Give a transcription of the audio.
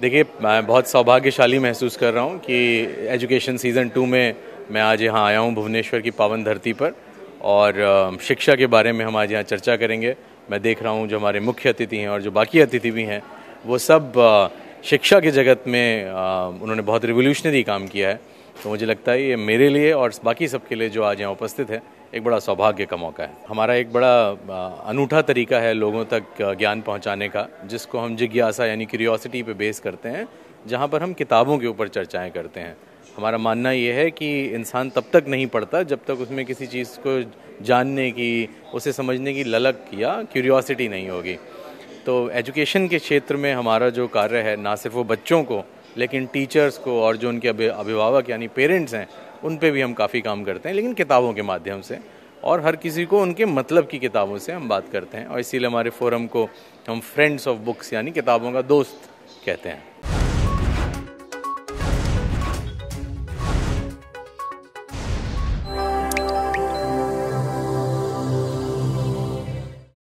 देखिए मैं बहुत सौभाग्यशाली महसूस कर रहा हूँ कि एजुकेशन सीज़न टू में मैं आज यहाँ आया हूँ भुवनेश्वर की पावन धरती पर और शिक्षा के बारे में हम आज यहाँ चर्चा करेंगे मैं देख रहा हूँ जो हमारे मुख्य अतिथि हैं और जो बाकी अतिथि भी हैं वो सब शिक्षा के जगत में उन्होंने बहुत रिवोल्यूशनरी काम किया है तो मुझे लगता है ये मेरे लिए और बाकी सबके लिए जो आज यहाँ उपस्थित है एक बड़ा सौभाग्य का मौका है हमारा एक बड़ा अनूठा तरीका है लोगों तक ज्ञान पहुँचाने का जिसको हम जिज्ञासा यानी क्यूरियोसिटी पे बेस करते हैं जहाँ पर हम किताबों के ऊपर चर्चाएँ करते हैं हमारा मानना यह है कि इंसान तब तक नहीं पढ़ता जब तक उसमें किसी चीज़ को जानने की उसे समझने की ललक या क्यूरियोसिटी नहीं होगी तो एजुकेशन के क्षेत्र में हमारा जो कार्य है ना सिर्फ वो बच्चों को लेकिन टीचर्स को और जो उनके अभिभावक यानी पेरेंट्स हैं उन पे भी हम काफ़ी काम करते हैं लेकिन किताबों के माध्यम से और हर किसी को उनके मतलब की किताबों से हम बात करते हैं और इसीलिए हमारे फोरम को हम फ्रेंड्स ऑफ बुक्स यानी किताबों का दोस्त कहते हैं